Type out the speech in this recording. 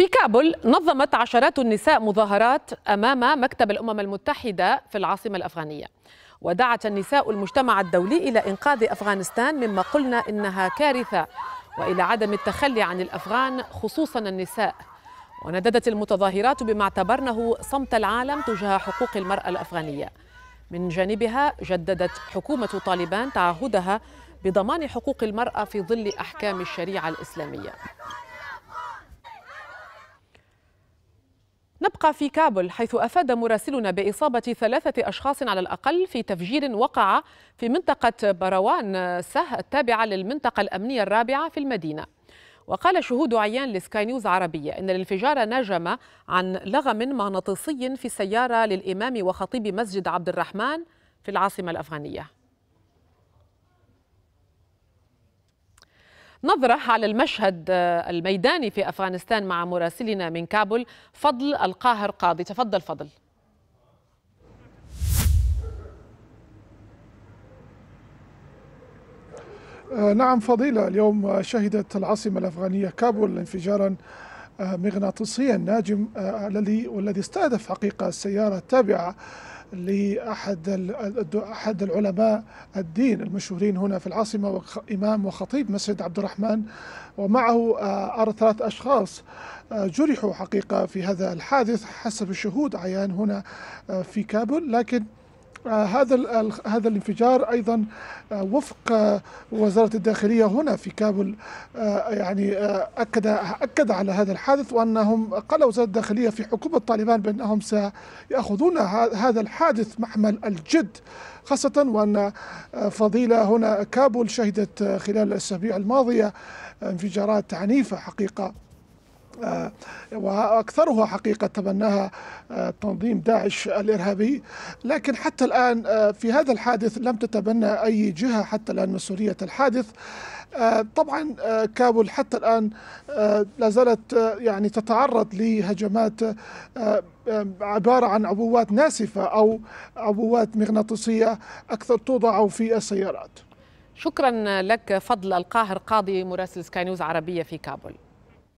في كابول نظمت عشرات النساء مظاهرات امام مكتب الامم المتحده في العاصمه الافغانيه ودعت النساء المجتمع الدولي الى انقاذ افغانستان مما قلنا انها كارثه والى عدم التخلي عن الافغان خصوصا النساء ونددت المتظاهرات بما اعتبرنه صمت العالم تجاه حقوق المراه الافغانيه من جانبها جددت حكومه طالبان تعهدها بضمان حقوق المراه في ظل احكام الشريعه الاسلاميه نبقى في كابل حيث أفاد مراسلنا بإصابة ثلاثة أشخاص على الأقل في تفجير وقع في منطقة بروان سه التابعة للمنطقة الأمنية الرابعة في المدينة وقال شهود عيان لسكاي نيوز عربية إن الانفجار نجم عن لغم مغناطيسي في سيارة للإمام وخطيب مسجد عبد الرحمن في العاصمة الأفغانية نظرة على المشهد آه، الميداني في أفغانستان مع مراسلنا من كابول فضل القاهر قاضي تفضل فضل آه، نعم فضيلة اليوم شهدت العاصمة الأفغانية كابول انفجارا آه، مغناطيسيا ناجم الذي والذي استهدف حقيقة السيارة التابعة لأحد أحد العلماء الدين المشهورين هنا في العاصمة إمام وخطيب مسجد عبد الرحمن ومعه آه، ثلاث أشخاص آه، جرحوا حقيقة في هذا الحادث حسب الشهود عيان هنا آه، في كابل لكن آه، هذا هذا الانفجار ايضا آه، وفق آه، وزاره الداخليه هنا في كابل يعني اكد اكد على هذا الحادث وانهم قال وزاره الداخليه في حكومه طالبان بانهم سياخذون هذا الحادث محمل الجد خاصة وأن فضيلة هنا كابول شهدت خلال الأسابيع الماضية انفجارات عنيفة حقيقة آه، واكثرها حقيقه تبناها آه، تنظيم داعش الارهابي لكن حتى الان آه، في هذا الحادث لم تتبنى اي جهه حتى الان مسؤوليه الحادث طبعا كابول حتى الان لا زالت يعني تتعرض لهجمات عبارة عن عبوات ناسفة أو عبوات مغناطيسية أكثر توضع في السيارات شكرا لك فضل القاهر قاضي مراسل سكاي نيوز عربية في كابول